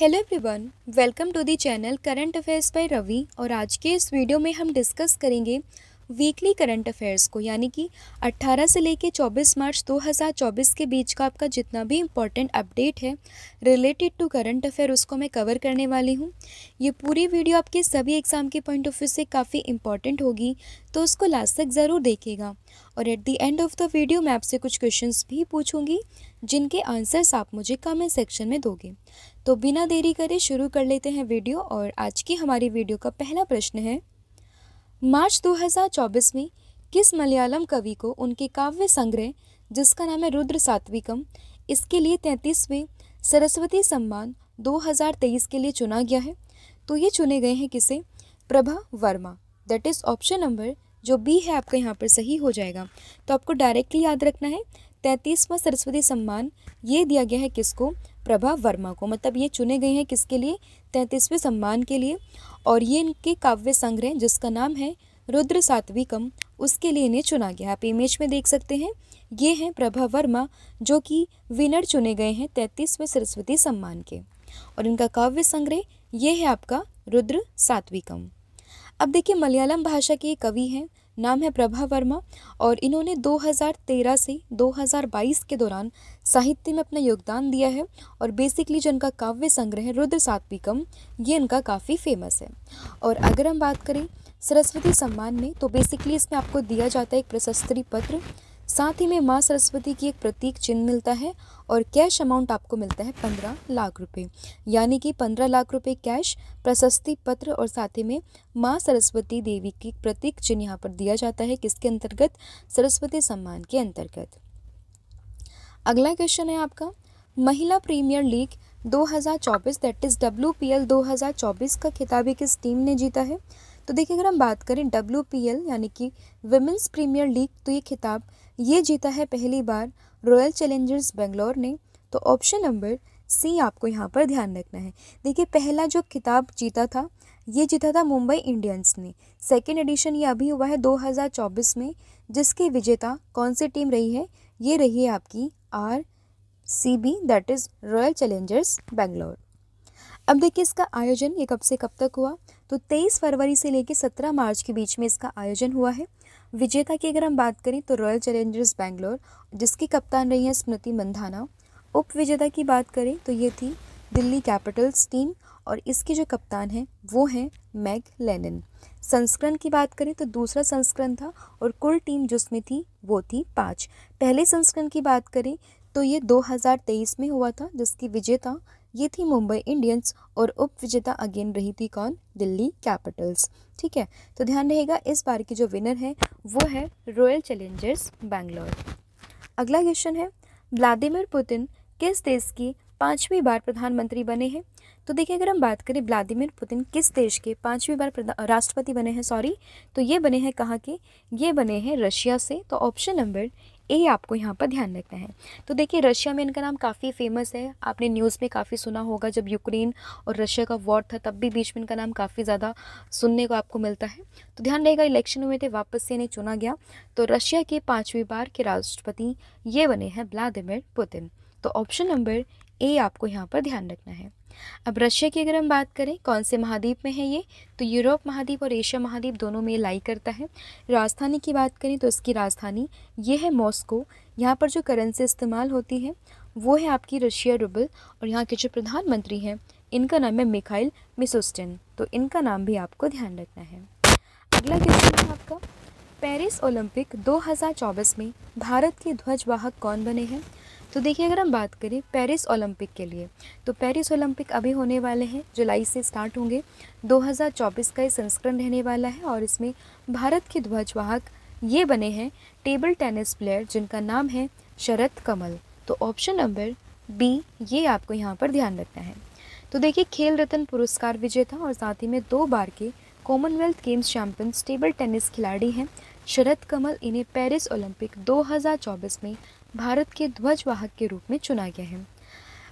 hello everyone welcome to the channel current affairs by Ravi और आज के इस वीडियो में हम डिस्कस करेंगे वीकली करंट अफेयर्स को यानी कि 18 से लेके 24 मार्च 2024 के बीच का आपका जितना भी इम्पोर्टेंट अपडेट है रिलेटेड टू करंट अफेयर उसको मैं कवर करने वाली हूँ ये पूरी वीडियो आपके सभी एग्ज़ाम के पॉइंट ऑफ व्यू से काफ़ी इम्पॉर्टेंट होगी तो उसको लास्ट तक ज़रूर देखेगा और at the end of the video मैं आपसे कुछ क्वेश्चन भी पूछूंगी जिनके आंसर्स आप मुझे कमेंट सेक्शन में दोगे तो बिना देरी करे शुरू कर लेते हैं वीडियो और आज की हमारी वीडियो का पहला प्रश्न है मार्च 2024 में किस मलयालम कवि को उनके काव्य संग्रह जिसका नाम है रुद्र सात्विकम इसके लिए तैंतीसवें सरस्वती सम्मान 2023 के लिए चुना गया है तो ये चुने गए हैं किसे Prabha Verma that is option number जो बी है आपका यहाँ पर सही हो जाएगा तो आपको डायरेक्टली याद रखना है तैंतीसवां सरस्वती सम्मान ये दिया गया है किसको प्रभा वर्मा को मतलब ये चुने गए हैं किसके लिए तैंतीसवें सम्मान के लिए और ये इनके काव्य संग्रह जिसका नाम है रुद्र सात्विकम उसके लिए इन्हें चुना गया आप इमेज में देख सकते हैं ये हैं प्रभा वर्मा जो कि विनर चुने गए हैं तैंतीसवें सरस्वती सम्मान के और इनका काव्य संग्रह ये है आपका रुद्र सात्विकम अब देखिए मलयालम भाषा के कवि हैं नाम है प्रभा वर्मा और इन्होंने 2013 से 2022 के दौरान साहित्य में अपना योगदान दिया है और बेसिकली जो इनका काव्य संग्रह रुद्र सात्विकम ये इनका काफ़ी फेमस है और अगर हम बात करें सरस्वती सम्मान में तो बेसिकली इसमें आपको दिया जाता है एक प्रशस्त्री पत्र साथ ही में माँ सरस्वती की एक प्रतीक चिन्ह मिलता है और कैश अमाउंट आपको मिलता है पंद्रह लाख रुपए यानी कि पंद्रह लाख रुपए कैश प्रशस्ति पत्र और साथ ही में माँ सरस्वती देवी की प्रतीक चिन्ह यहाँ पर दिया जाता है किसके अंतर्गत सरस्वती सम्मान के अंतर्गत अगला क्वेश्चन है आपका महिला premier league 2024 that is W P L का खिताबी किस टीम ने जीता है तो देखिए अगर हम बात करें डब्ल्यू पी एल यानी कि विमेंस प्रीमियर लीग तो ये खिताब ये जीता है पहली बार रॉयल चैलेंजर्स बेंगलोर ने तो ऑप्शन नंबर सी आपको यहाँ पर ध्यान रखना है देखिए पहला जो किताब जीता था ये जीता था मुंबई इंडियंस ने सेकेंड एडिशन ये अभी हुआ है 2024 में जिसकी विजेता कौन सी टीम रही है ये रही है आपकी R C B that is royal challengers Bangalore अब देखिए इसका आयोजन ये कब से कब तक हुआ तो 23 फरवरी से लेकर 17 मार्च के बीच में इसका आयोजन हुआ है विजेता की अगर हम बात करें तो रॉयल चैलेंजर्स बैंगलोर जिसकी कप्तान रही हैं स्मृति मंधाना उप विजेता की बात करें तो ये थी दिल्ली कैपिटल्स टीम और इसके जो कप्तान हैं वो हैं मैग लेनिन संस्करण की बात करें तो दूसरा संस्करण था और कुल टीम जिसमें थी वो थी पाँच पहले संस्करण की बात करें तो ये 2023 में हुआ था जिसकी विजेता ये थी मुंबई इंडियंस और उप विजेता अगेन रही थी कौन दिल्ली कैपिटल्स ठीक है तो ध्यान रहेगा इस बार की जो विनर है वो है रॉयल चैलेंजर्स बैंगलोर अगला क्वेश्चन है व्लादिमिर पुतिन किस देश की पाँचवीं बार प्रधानमंत्री बने हैं तो देखिए अगर हम बात करें व्लादिमिर पुतिन किस देश के पाँचवीं बार राष्ट्रपति बने हैं सॉरी तो ये बने हैं कहाँ के ये बने हैं रशिया से तो ऑप्शन नंबर ए आपको यहाँ पर ध्यान रखना है तो देखिए रशिया में इनका नाम काफ़ी फेमस है आपने न्यूज़ में काफ़ी सुना होगा जब यूक्रेन और रशिया का वॉर था तब भी बीच में इनका नाम काफ़ी ज़्यादा सुनने को आपको मिलता है तो ध्यान रहेगा इलेक्शन हुए थे वापस से इन्हें चुना गया तो रशिया के पाँचवीं बार के राष्ट्रपति ये बने हैं व्लादिमिर पुतिन तो ऑप्शन नंबर ए आपको यहाँ पर ध्यान रखना है अब रशिया की अगर हम बात करें कौन से महाद्वीप में है ये तो यूरोप महाद्वीप और एशिया महाद्वीप दोनों में लाई करता है राजधानी की बात करें तो इसकी राजधानी ये है मॉस्को यहाँ पर जो करेंसी इस्तेमाल होती है वो है आपकी रशिया रूबल और यहाँ के जो प्रधानमंत्री हैं इनका नाम है मिखाइल मिसोस्टिन तो इनका नाम भी आपको ध्यान रखना है अगला क्वेश्चन है आपका पेरिस ओलंपिक 2024 में भारत के ध्वजवाहक कौन बने हैं तो देखिए अगर हम बात करें पेरिस ओलंपिक के लिए तो पेरिस ओलंपिक अभी होने वाले हैं जुलाई से स्टार्ट होंगे 2024 का ये संस्करण रहने वाला है और इसमें भारत के ध्वजवाहक ये बने हैं टेबल टेनिस प्लेयर जिनका नाम है शरद कमल तो ऑप्शन नंबर बी ये आपको यहाँ पर ध्यान रखना है तो देखिए खेल रत्न पुरस्कार विजेता और साथ ही में दो बार के Commonwealth games champions table tennis खिलाड़ी हैं शरद कमल इन्हें पेरिस ओलंपिक 2024 में भारत के ध्वजवाहक के रूप में चुना गया है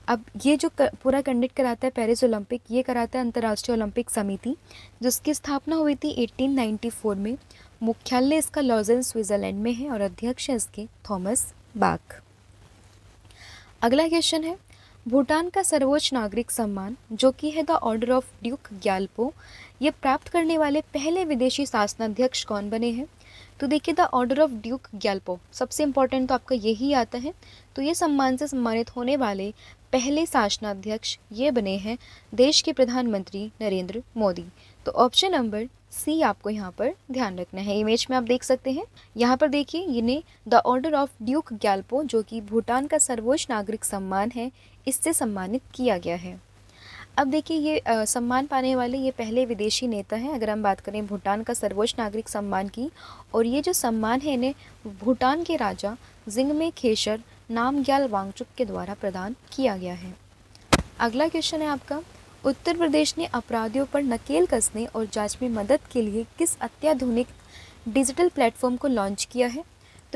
अब ये जो कर, पूरा कंडक्ट कराता है पेरिस ओलंपिक ये कराता है अंतर्राष्ट्रीय ओलंपिक समिति जिसकी स्थापना हुई थी 1894 में मुख्यालय इसका लॉजन स्विट्ज़रलैंड में है और अध्यक्ष है इसके थॉमस बाक अगला क्वेश्चन है भूटान का सर्वोच्च नागरिक सम्मान जो कि है the order of Druk Gyalpo ये प्राप्त करने वाले पहले विदेशी शासनाध्यक्ष कौन बने हैं तो देखिए the order of Druk Gyalpo सबसे इम्पॉर्टेंट तो आपका यही आता है तो ये सम्मान से सम्मानित होने वाले पहले शासनाध्यक्ष ये बने हैं देश के प्रधानमंत्री नरेंद्र मोदी तो ऑप्शन नंबर सी आपको यहाँ पर ध्यान रखना है इमेज में आप देख सकते हैं यहाँ पर देखिए इन्हें the order of Druk Gyalpo जो कि भूटान का सर्वोच्च नागरिक सम्मान है इससे सम्मानित किया गया है अब देखिए ये आ, सम्मान पाने वाले ये पहले विदेशी नेता हैं अगर हम बात करें भूटान का सर्वोच्च नागरिक सम्मान की और ये जो सम्मान है इन्हें भूटान के राजा जिंगमे खेसर नामग्याल वांगचुक के द्वारा प्रदान किया गया है अगला क्वेश्चन है आपका उत्तर प्रदेश ने अपराधियों पर नकेल कसने और जांच में मदद के लिए किस अत्याधुनिक डिजिटल प्लेटफॉर्म को लॉन्च किया है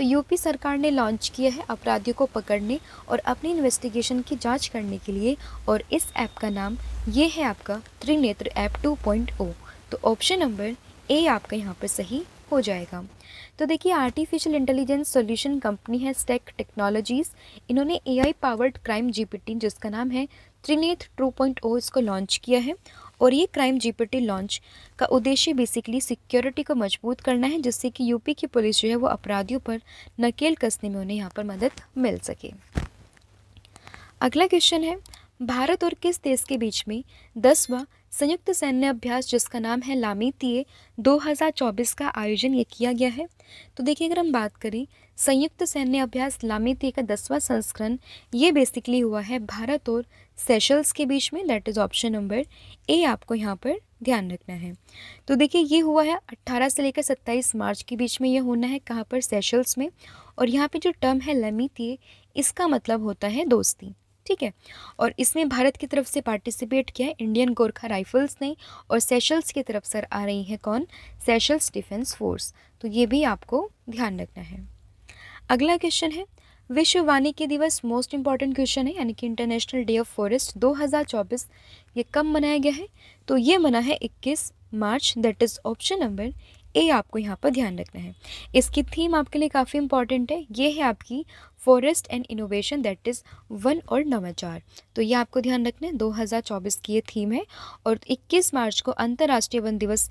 तो यूपी सरकार ने लॉन्च किया है अपराधियों को पकड़ने और अपनी इन्वेस्टिगेशन की जांच करने के लिए और इस ऐप का नाम ये है आपका त्रिनेत्र ऐप 2.0 तो ऑप्शन नंबर ए आपका यहाँ पर सही हो जाएगा तो देखिए आर्टिफिशियल इंटेलिजेंस सॉल्यूशन कंपनी है स्टेक टेक्नोलॉजीज़ इन्होंने एआई पावर्ड क्राइम जीपीटी जिसका नाम है त्रिनेत्र 2.0 इसको लॉन्च किया है और ये क्राइम जीपीटी लॉन्च का उद्देश्य बेसिकली सिक्योरिटी को मजबूत करना है जिससे कि यूपी की पुलिस जो है वो अपराधियों पर नकेल कसने में उन्हें यहाँ पर मदद मिल सके अगला क्वेश्चन है भारत और किस देश के बीच में दसवां संयुक्त सैन्य अभ्यास जिसका नाम है लामीतिए 2024 का आयोजन ये किया गया है तो देखिए अगर हम बात करें संयुक्त सैन्य अभ्यास लामितिए का दसवां संस्करण ये बेसिकली हुआ है भारत और सेशल्स के बीच में that is option number A आपको यहाँ पर ध्यान रखना है तो देखिए ये हुआ है 18 से लेकर 27 मार्च के बीच में ये होना है कहाँ पर सेशल्स में और यहाँ पर जो टर्म है लमीतिए इसका मतलब होता है दोस्ती ठीक है और इसमें भारत की तरफ से पार्टिसिपेट किया है इंडियन गोरखा राइफल्स ने और सेशल्स की तरफ से आ रही है कौन सेशल्स डिफेंस फोर्स तो ये भी आपको ध्यान रखना है अगला क्वेश्चन है विश्व वानिकी दिवस मोस्ट इंपॉर्टेंट क्वेश्चन है यानी कि इंटरनेशनल डे ऑफ फॉरेस्ट 2024 ये कब मनाया गया है तो ये मना है 21 मार्च that is option number A आपको यहाँ पर ध्यान रखना है इसकी थीम आपके लिए काफ़ी इंपॉर्टेंट है ये है आपकी forest and innovation that is वन और नवाचार तो ये आपको ध्यान रखना है 2024 की ये थीम है और 21 मार्च को अंतर्राष्ट्रीय वन दिवस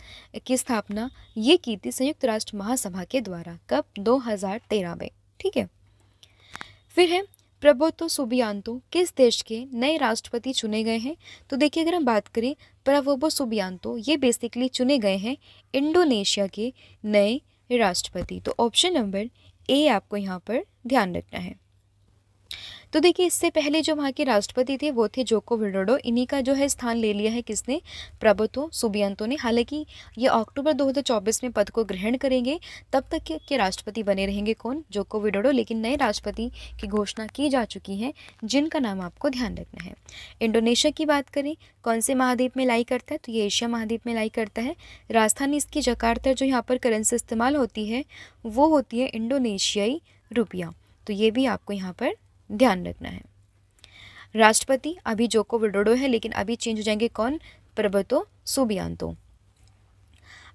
की स्थापना ये की थी संयुक्त राष्ट्र महासभा के द्वारा कब 2013 में ठीक है फिर है प्रबोतो सुबियांतो किस देश के नए राष्ट्रपति चुने गए हैं तो देखिए अगर हम बात करें प्रबोबो सुबियांतो ये बेसिकली चुने गए हैं इंडोनेशिया के नए राष्ट्रपति तो ऑप्शन नंबर ए आपको यहाँ पर ध्यान रखना है तो देखिए इससे पहले जो वहाँ के राष्ट्रपति थे वो थे जोको विडोडो इन्हीं का जो है स्थान ले लिया है किसने प्रभुतो सुबियंतो ने हालांकि ये अक्टूबर 2024 में पद को ग्रहण करेंगे तब तक के, के राष्ट्रपति बने रहेंगे कौन जोको विडोडो लेकिन नए राष्ट्रपति की घोषणा की जा चुकी है जिनका नाम आपको ध्यान रखना है इंडोनेशिया की बात करें कौन से महाद्वीप में लाई करता है तो ये एशिया महाद्वीप में लाई करता है राजधानी इसकी जकार्ता जो यहाँ पर करेंसी इस्तेमाल होती है वो होती है इंडोनेशियाई रुपया तो ये भी आपको यहाँ पर ध्यान रखना है राष्ट्रपति अभी जोको विडोडो है लेकिन अभी चेंज हो जाएंगे कौन प्रबतो सुबियांतो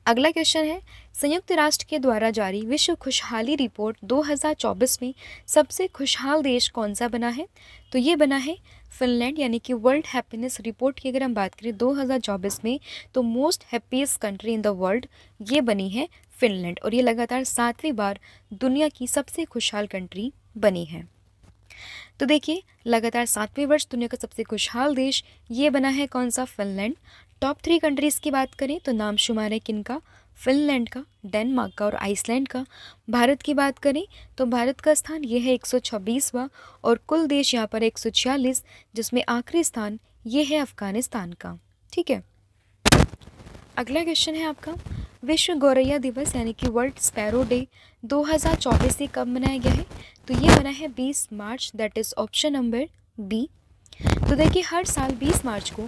अगला क्वेश्चन है संयुक्त राष्ट्र के द्वारा जारी विश्व खुशहाली रिपोर्ट 2024 में सबसे खुशहाल देश कौन सा बना है तो ये बना है फिनलैंड यानी कि वर्ल्ड हैप्पीनेस रिपोर्ट की अगर हम बात करें 2024 में तो most happiest country in the world ये बनी है फिनलैंड और ये लगातार सातवीं बार दुनिया की सबसे खुशहाल कंट्री बनी है तो देखिए लगातार सातवें वर्ष दुनिया का सबसे खुशहाल देश ये बना है कौन सा फिनलैंड टॉप थ्री कंट्रीज़ की बात करें तो नाम शुमार है किन का फिनलैंड का डेनमार्क का और आइसलैंड का भारत की बात करें तो भारत का स्थान यह है एक सौ और कुल देश यहाँ पर एक जिसमें आखिरी स्थान ये है अफ़गानिस्तान का ठीक है अगला क्वेश्चन है आपका विश्व गौरैया दिवस यानी कि वर्ल्ड स्पैरो डे 2024 से कब मनाया गया है तो ये मना है 20 मार्च that is option number B तो देखिए हर साल 20 मार्च को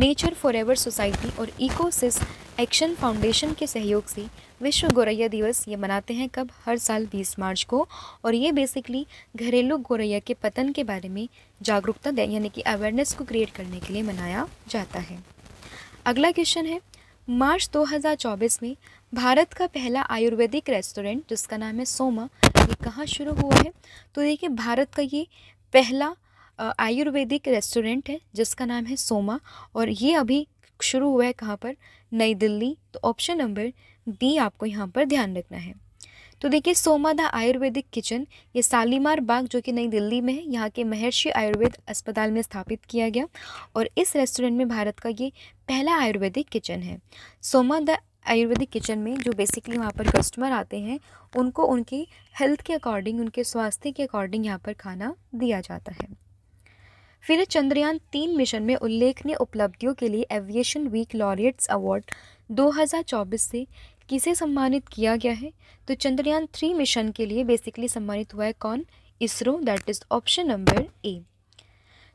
नेचर फॉर एवर सोसाइटी और इकोसिस एक्शन फाउंडेशन के सहयोग से विश्व गौरैया दिवस ये मनाते हैं कब हर साल 20 मार्च को और ये बेसिकली घरेलू गौरैया के पतन के बारे में जागरूकता यानी कि अवेयरनेस को क्रिएट करने के लिए मनाया जाता है अगला क्वेश्चन है मार्च 2024 में भारत का पहला आयुर्वेदिक रेस्टोरेंट जिसका नाम है सोमा ये कहाँ शुरू हुआ है तो देखिए भारत का ये पहला आयुर्वेदिक रेस्टोरेंट है जिसका नाम है सोमा और ये अभी शुरू हुआ है कहाँ पर नई दिल्ली तो ऑप्शन नंबर बी आपको यहाँ पर ध्यान रखना है तो देखिए सोमा द आयुर्वेदिक किचन ये सालीमार बाग जो कि नई दिल्ली में है यहाँ के महर्षि आयुर्वेद अस्पताल में स्थापित किया गया और इस रेस्टोरेंट में भारत का ये पहला आयुर्वेदिक किचन है सोमा द आयुर्वेदिक किचन में जो बेसिकली वहाँ पर कस्टमर आते हैं उनको उनकी हेल्थ के अकॉर्डिंग उनके स्वास्थ्य के अकॉर्डिंग यहाँ पर खाना दिया जाता है फिर चंद्रयान तीन मिशन में उल्लेखनीय उपलब्धियों के लिए एविएशन वीक लॉरियट्स अवार्ड 2024 से किसे सम्मानित किया गया है तो चंद्रयान थ्री मिशन के लिए बेसिकली सम्मानित हुआ है कौन ISRO that is option number A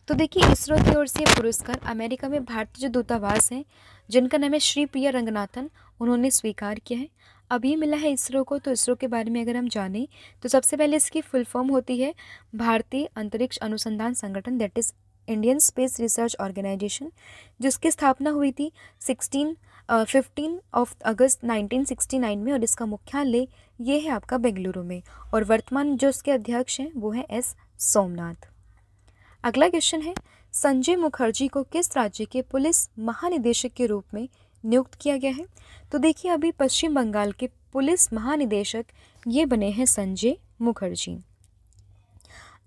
तो देखिए इसरो की ओर से पुरस्कार अमेरिका में भारतीय जो दूतावास हैं जिनका नाम है श्री प्रिया रंगनाथन उन्होंने स्वीकार किया है अभी मिला है इसरो को तो इसरो के बारे में अगर हम जानें तो सबसे पहले इसकी फुल फॉर्म होती है भारतीय अंतरिक्ष अनुसंधान संगठन that is Indian space research organisation जिसकी स्थापना हुई थी सिक्सटीन फिफ्टीन ऑफ अगस्त 1969 में और इसका मुख्यालय ये है आपका बेंगलुरु में और वर्तमान जो इसके अध्यक्ष हैं वो है एस सोमनाथ अगला क्वेश्चन है संजय मुखर्जी को किस राज्य के पुलिस महानिदेशक के रूप में नियुक्त किया गया है तो देखिए अभी पश्चिम बंगाल के पुलिस महानिदेशक ये बने हैं संजय मुखर्जी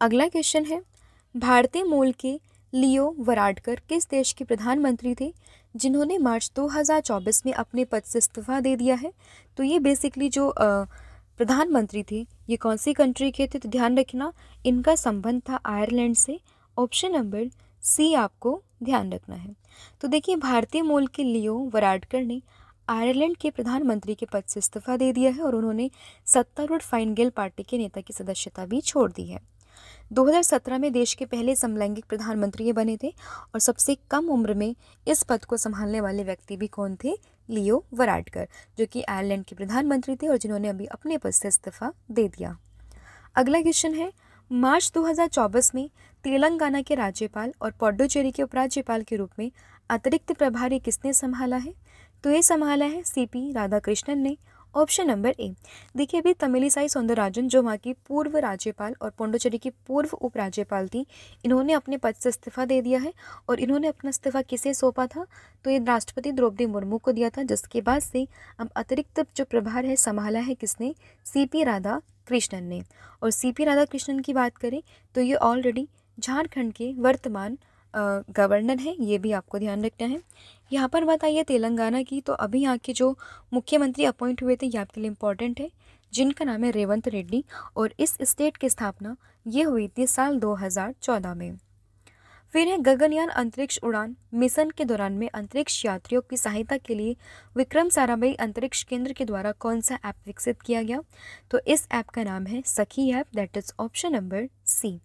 अगला क्वेश्चन है भारतीय मूल के लियो वराडकर किस देश के प्रधानमंत्री थे जिन्होंने मार्च 2024 में अपने पद से इस्तीफा दे दिया है तो ये बेसिकली जो प्रधानमंत्री थे ये कौन सी कंट्री के थे तो ध्यान रखना इनका संबंध था आयरलैंड से ऑप्शन नंबर सी आपको ध्यान रखना है तो देखिए भारतीय मूल के लियो वराडकर ने आयरलैंड के प्रधानमंत्री के पद से इस्तीफा दे दिया है और उन्होंने सत्तारूढ़ फाइनगेल पार्टी के नेता की सदस्यता भी छोड़ दी है 2017 में देश के पहले समलैंगिक प्रधानमंत्री ये बने थे और सबसे कम उम्र में इस पद को संभालने वाले व्यक्ति भी कौन थे लियो वराडकर जो कि आयरलैंड के प्रधानमंत्री थे और जिन्होंने अभी अपने पद से इस्तीफा दे दिया अगला क्वेश्चन है मार्च 2024 में तेलंगाना के राज्यपाल और पौडुचेरी के उपराज्यपाल के रूप में अतिरिक्त प्रभारी किसने संभाला है तो ये संभाला है सीपी राधाकृष्णन ने ऑप्शन नंबर ए देखिए अभी तमिलीसाई सौंदरराजन जो वहाँ की पूर्व राज्यपाल और पौंडोचेरी की पूर्व उपराज्यपाल थी इन्होंने अपने पद से इस्तीफा दे दिया है और इन्होंने अपना इस्तीफा किसे सौंपा था तो ये राष्ट्रपति द्रौपदी मुर्मू को दिया था जिसके बाद से अब अतिरिक्त जो प्रभार है संभाला है किसने सी पी राधा कृष्णन ने और सी पी राधा कृष्णन की बात करें तो ये ऑलरेडी झारखंड के वर्तमान गवर्नर हैं ये भी आपको ध्यान रखना है यहाँ पर बात आई है तेलंगाना की तो अभी यहाँ के जो मुख्यमंत्री अपॉइंट हुए थे ये आपके लिए इम्पॉर्टेंट है जिनका नाम है रेवंत रेड्डी और इस स्टेट की स्थापना ये हुई थी साल 2014 में फिर है गगनयान अंतरिक्ष उड़ान मिशन के दौरान में अंतरिक्ष यात्रियों की सहायता के लिए विक्रम साराभाई अंतरिक्ष केंद्र के द्वारा कौन सा ऐप विकसित किया गया तो इस ऐप का नाम है Sakhi app that is option number C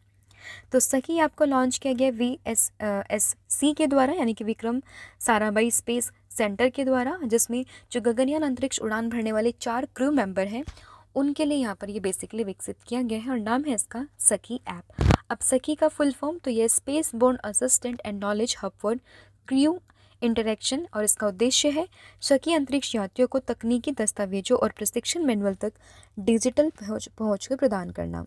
तो ऐप आपको लॉन्च किया गया वी एस एस सी के द्वारा यानी कि विक्रम साराभाई स्पेस सेंटर के द्वारा जिसमें जो गगनयान अंतरिक्ष उड़ान भरने वाले चार क्रू मेंबर हैं उनके लिए यहाँ पर ये बेसिकली विकसित किया गया है और नाम है इसका सखी ऐप अब सखी का फुल फॉर्म तो ये space born assistant and knowledge hub for crew interaction और इसका उद्देश्य है सखी अंतरिक्ष यात्रियों को तकनीकी दस्तावेजों और प्रशिक्षण मैनुअल तक डिजिटल पहुँच पहुँच प्रदान करना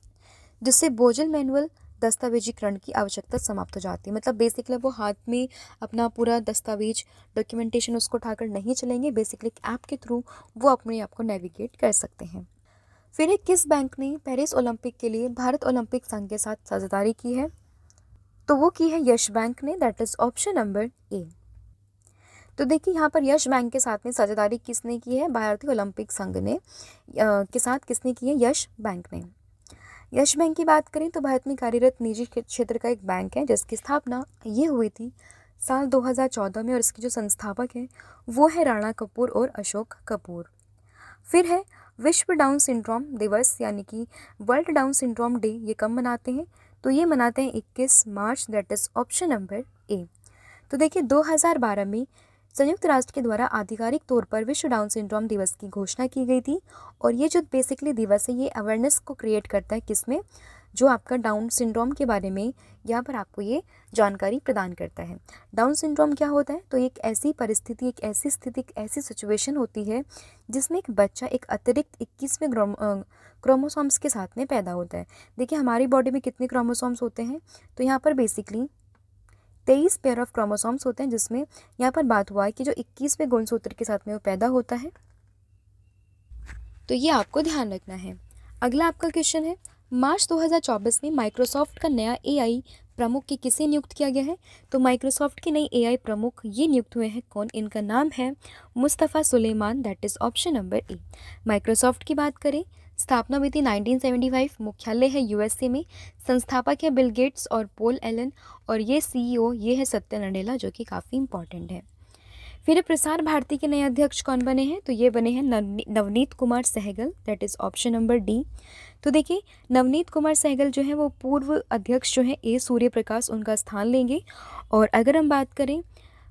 जिससे भोजन मैनुअल दस्तावेजीकरण की आवश्यकता समाप्त हो जाती है मतलब बेसिकली वो हाथ में अपना पूरा दस्तावेज डॉक्यूमेंटेशन उसको उठाकर नहीं चलेंगे बेसिकली ऐप के थ्रू वो अपने आप को नेविगेट कर सकते हैं फिर एक किस बैंक ने पेरिस ओलंपिक के लिए भारत ओलंपिक संघ के साथ साझेदारी की है तो वो की है यश बैंक ने that is option number A तो देखिए यहाँ पर यश बैंक के साथ में साझेदारी किसने की है भारतीय ओलंपिक संघ ने आ, के साथ किसने की है यश बैंक ने यश बैंक की बात करें तो भारत में कार्यरत निजी क्षेत्र का एक बैंक है जिसकी स्थापना ये हुई थी साल 2014 में और इसके जो संस्थापक हैं वो है राणा कपूर और अशोक कपूर फिर है विश्व डाउन सिंड्रोम दिवस यानी कि वर्ल्ड डाउन सिंड्रोम डे ये कब मनाते हैं तो ये मनाते हैं 21 मार्च that is option number A तो देखिए 2012 में संयुक्त राष्ट्र के द्वारा आधिकारिक तौर पर विश्व डाउन सिंड्रोम दिवस की घोषणा की गई थी और ये जो बेसिकली दिवस है ये अवेयरनेस को क्रिएट करता है किसमें जो आपका डाउन सिंड्रोम के बारे में यहाँ पर आपको ये जानकारी प्रदान करता है डाउन सिंड्रोम क्या होता है तो एक ऐसी परिस्थिति एक ऐसी स्थिति एक ऐसी सिचुएशन होती है जिसमें एक बच्चा एक अतिरिक्त इक्कीसवें क्रोमोसोम्स के साथ में पैदा होता है देखिए हमारी बॉडी में कितने क्रोमोसोम्स होते हैं तो यहाँ पर बेसिकली तेईस पेयर ऑफ क्रोमोसोम्स होते हैं जिसमें यहाँ पर बात हुआ है कि जो इक्कीसवें गुणसूत्र के साथ में वो पैदा होता है तो ये आपको ध्यान रखना है अगला आपका क्वेश्चन है मार्च 2024 में माइक्रोसॉफ्ट का नया एआई प्रमुख की किसे नियुक्त किया गया है तो माइक्रोसॉफ्ट के नए एआई प्रमुख ये नियुक्त हुए हैं कौन इनका नाम है Mustafa Suleyman that is option number A Microsoft की बात करें स्थापना हुई थी 1975 मुख्यालय है यूएसए में संस्थापक है बिल गेट्स और पोल एलन और ये सीईओ e ये है सत्य नडेला जो कि काफ़ी इंपॉर्टेंट है फिर प्रसार भारती के नए अध्यक्ष कौन बने हैं तो ये बने हैं Navneet Kumar Sehgal that is option number D तो देखिए नवनीत कुमार सहगल जो है वो पूर्व अध्यक्ष जो है ए सूर्य प्रकाश उनका स्थान लेंगे और अगर हम बात करें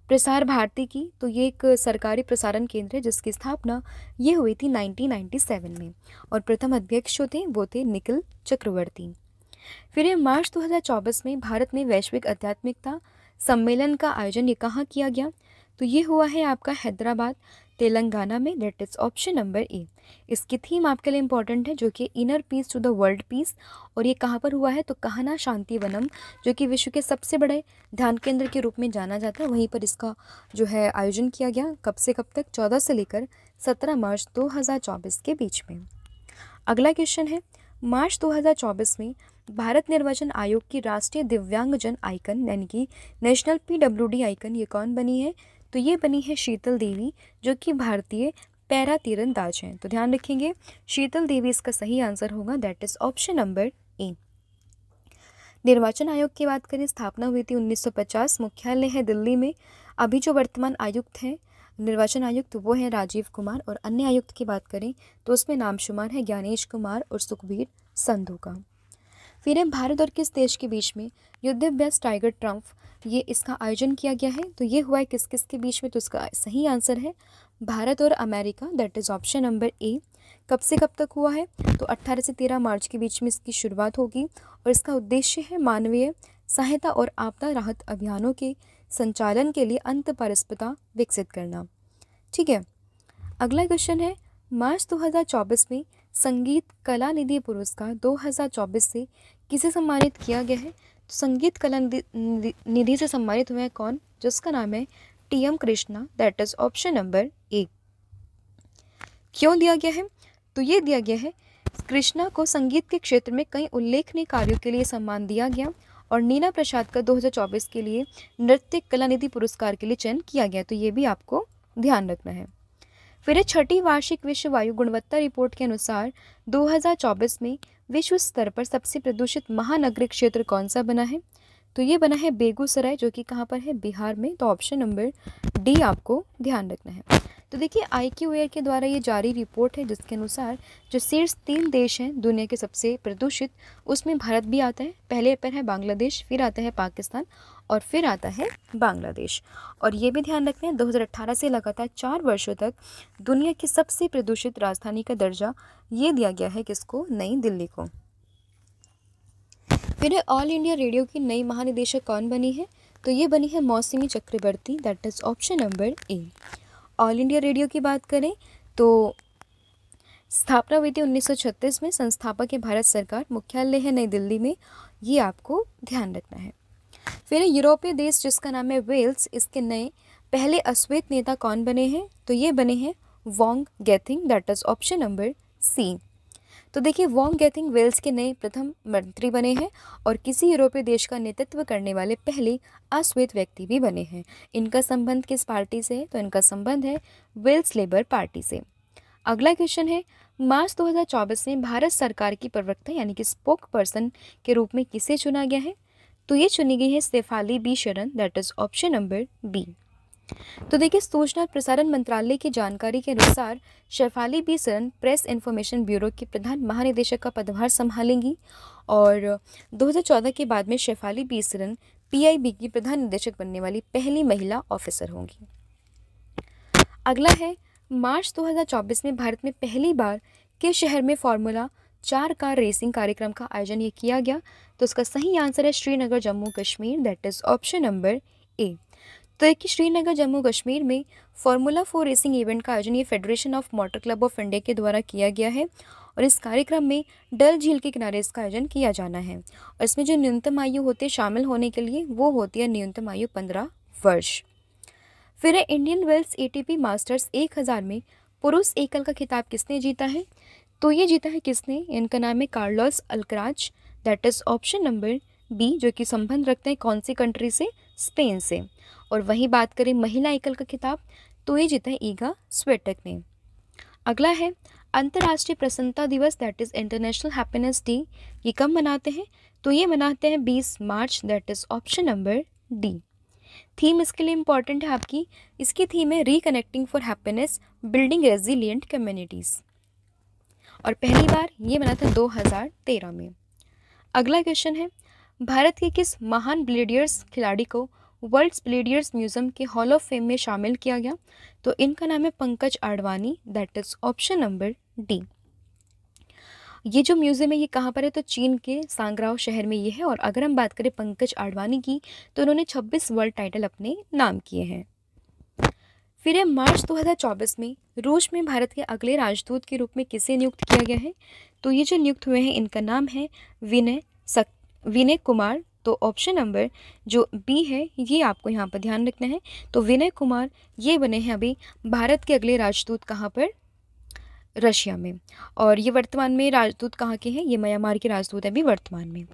प्रसार भारती की तो ये एक सरकारी प्रसारण केंद्र है जिसकी स्थापना ये हुई थी 1997 में और प्रथम अध्यक्ष जो थे वो थे निखिल चक्रवर्ती फिर ये मार्च 2024 में भारत में वैश्विक आध्यात्मिकता सम्मेलन का आयोजन ये कहाँ किया गया तो ये हुआ है आपका हैदराबाद तेलंगाना में that is option number A इसकी थीम आपके लिए इंपॉर्टेंट है जो कि inner peace to the world peace और ये कहाँ पर हुआ है तो कहना शांति वनम जो कि विश्व के सबसे बड़े ध्यान केंद्र के रूप में जाना जाता है वहीं पर इसका जो है आयोजन किया गया कब से कब तक चौदह से लेकर सत्रह मार्च दो के बीच में अगला क्वेश्चन है मार्च दो में भारत निर्वाचन आयोग की राष्ट्रीय दिव्यांगजन आइकन यानी कि नेशनल पीडब्ल्यूडी आइकन ये कौन बनी है तो ये बनी है शीतल देवी जो कि भारतीय पैरा तीरंदाज हैं तो ध्यान रखेंगे शीतल देवी इसका सही आंसर होगा that is option number A निर्वाचन आयोग की बात करें स्थापना हुई थी 1950 मुख्यालय है दिल्ली में अभी जो वर्तमान आयुक्त हैं निर्वाचन आयुक्त वो हैं राजीव कुमार और अन्य आयुक्त की बात करें तो उसमें नामशुमार है ज्ञानेश कुमार और सुखबीर संधू का फिर है भारत और किस देश के बीच में युद्धाभ्यास टाइगर ट्रम्फ ये इसका आयोजन किया गया है तो ये हुआ है किस किस के बीच में तो इसका सही आंसर है भारत और America that is option number A कब से कब तक हुआ है तो 18 से 13 मार्च के बीच में इसकी शुरुआत होगी और इसका उद्देश्य है मानवीय सहायता और आपदा राहत अभियानों के संचालन के लिए अंत परस्पता विकसित करना ठीक है अगला क्वेश्चन है मार्च 2024 में संगीत कला निधि पुरस्कार 2024 से किसे सम्मानित किया गया है तो संगीत कला निधि से सम्मानित हुए हैं कौन जिसका नाम है T M Krishna that is option number A क्यों दिया गया है तो ये दिया गया है कृष्णा को संगीत के क्षेत्र में कई उल्लेखनीय कार्यों के लिए सम्मान दिया गया और नीना प्रसाद का 2024 के लिए नृत्य कला निधि पुरस्कार के लिए चयन किया गया तो ये भी आपको ध्यान रखना है फिर छठी वार्षिक विश्व वायु गुणवत्ता रिपोर्ट के अनुसार 2024 में विश्व स्तर पर सबसे प्रदूषित महानगरीय क्षेत्र कौन सा बना है तो ये बना है बेगूसराय जो कि कहाँ पर है बिहार में तो ऑप्शन नंबर डी आपको ध्यान रखना है तो देखिए आई क्यू एयर के द्वारा ये जारी रिपोर्ट है जिसके अनुसार जो शीर्ष तीन देश हैं दुनिया के सबसे प्रदूषित उसमें भारत भी आता है पहले पर है बांग्लादेश फिर आता है पाकिस्तान और फिर आता है बांग्लादेश और ये भी ध्यान रखना है 2018 से लगातार चार वर्षों तक दुनिया की सबसे प्रदूषित राजधानी का दर्जा ये दिया गया है किसको नई दिल्ली को फिर ऑल इंडिया रेडियो की नई महानिदेशक कौन बनी है तो ये बनी है Mousumi Chakraborty that is option number A All India Radio की बात करें तो स्थापना हुई थी 1936 में संस्थापक है भारत सरकार मुख्यालय है नई दिल्ली में ये आपको ध्यान रखना है फिर यूरोपीय देश जिसका नाम है वेल्स इसके नए पहले अश्वेत नेता कौन बने हैं तो ये बने हैं Wong Gathing that is option number C तो देखिए वोंग गैथिंग वेल्स के नए प्रथम मंत्री बने हैं और किसी यूरोपीय देश का नेतृत्व करने वाले पहले अश्वेत व्यक्ति भी बने हैं इनका संबंध किस पार्टी से है तो इनका संबंध है वेल्स लेबर पार्टी से अगला क्वेश्चन है मार्च 2024 में भारत सरकार की प्रवक्ता यानी कि स्पोक पर्सन के रूप में किसे चुना गया है तो ये चुनी गई है Shefali B Sharan that is option number B तो देखिए सूचना और प्रसारण मंत्रालय की जानकारी के अनुसार Shefali B Saran Press Information Bureau की प्रधान महानिदेशक का पदभार संभालेंगी और 2014 के बाद में शेफाली बी सरन पीआईबी की प्रधान निदेशक बनने वाली पहली महिला ऑफिसर होंगी अगला है मार्च 2024 में भारत में पहली बार किस शहर में फॉर्मूला चार कार रेसिंग कार्यक्रम का आयोजन ये किया गया तो उसका सही आंसर है Srinagar Jammu Kashmir that is option number A तो एक श्रीनगर जम्मू कश्मीर में फॉर्मूला फोर रेसिंग इवेंट का आयोजन ये Federation of Motor Club of India के द्वारा किया गया है और इस कार्यक्रम में डल झील के किनारे इसका आयोजन किया जाना है और इसमें जो न्यूनतम आयु होती है शामिल होने के लिए वो होती है न्यूनतम आयु पंद्रह वर्ष फिर है इंडियन वेल्स एटीपी मास्टर्स 1000 में पुरुष एकल का खिताब किसने जीता है तो ये जीता है किसने इनका नाम है Carlos Alcaraz that is option number B जो कि संबंध रखते हैं कौन सी कंट्री से स्पेन से और वहीं बात करें महिला एकल का खिताब तो ये जीता है ईगा स्वेटक ने अगला है अंतर्राष्ट्रीय प्रसन्नता दिवस that is International Happiness Day ये कब मनाते हैं तो ये मनाते हैं 20 मार्च that is option number D theme इसके लिए इम्पॉर्टेंट है आपकी इसकी थीम है reconnecting for happiness building resilient communities और पहली बार ये बना था 2013 में अगला क्वेश्चन है भारत के किस महान ब्लेडियर्स खिलाड़ी को वर्ल्ड ब्लेडियर्स म्यूजियम के हॉल ऑफ फेम में शामिल किया गया तो इनका नाम है Pankaj Advani that is option number D ये जो म्यूज़ियम है ये कहाँ पर है तो चीन के सांगराव शहर में ये है और अगर हम बात करें पंकज आडवाणी की तो उन्होंने 26 वर्ल्ड टाइटल अपने नाम किए हैं फिर मार्च 2024 में रूस में भारत के अगले राजदूत के रूप में किसे नियुक्त किया गया है तो ये जो नियुक्त हुए हैं इनका नाम है विनय सक विनय कुमार तो ऑप्शन नंबर जो बी है ये आपको यहाँ पर ध्यान रखना है तो विनय कुमार ये बने हैं अभी भारत के अगले राजदूत कहाँ पर रशिया में और ये वर्तमान में राजदूत कहाँ के हैं ये म्यांमार के राजदूत हैं अभी वर्तमान में